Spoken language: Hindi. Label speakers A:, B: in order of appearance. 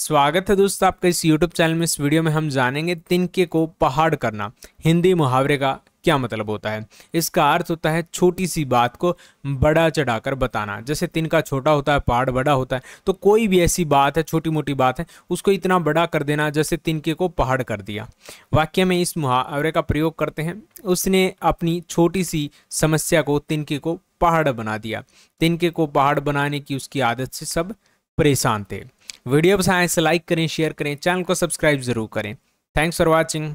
A: स्वागत है दोस्तों आपका इस YouTube चैनल में इस वीडियो में हम जानेंगे तिनके को पहाड़ करना हिंदी मुहावरे का क्या मतलब होता है इसका अर्थ होता है छोटी सी बात को बड़ा चढ़ाकर बताना जैसे तिनका छोटा होता है पहाड़ बड़ा होता है तो कोई भी ऐसी बात है छोटी मोटी बात है उसको इतना बड़ा कर देना जैसे तिनके को पहाड़ कर दिया वाक्य में इस मुहावरे का प्रयोग करते हैं उसने अपनी छोटी सी समस्या को तिनके को पहाड़ बना दिया तिनके को पहाड़ बनाने की उसकी आदत से सब परेशान थे वीडियो पसंद आए से तो लाइक करें शेयर करें चैनल को सब्सक्राइब जरूर करें थैंक्स फॉर वॉचिंग